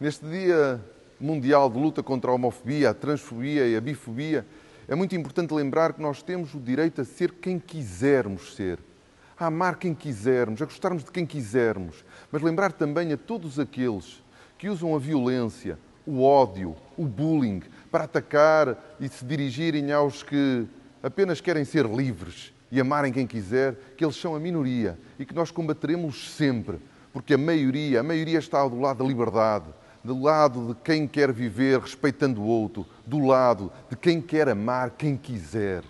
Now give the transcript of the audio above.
Neste Dia Mundial de Luta contra a Homofobia, a Transfobia e a Bifobia, é muito importante lembrar que nós temos o direito a ser quem quisermos ser, a amar quem quisermos, a gostarmos de quem quisermos, mas lembrar também a todos aqueles que usam a violência, o ódio, o bullying para atacar e se dirigirem aos que apenas querem ser livres e amarem quem quiser, que eles são a minoria e que nós combateremos sempre, porque a maioria, a maioria está do lado da liberdade, do lado de quem quer viver respeitando o outro, do lado de quem quer amar quem quiser.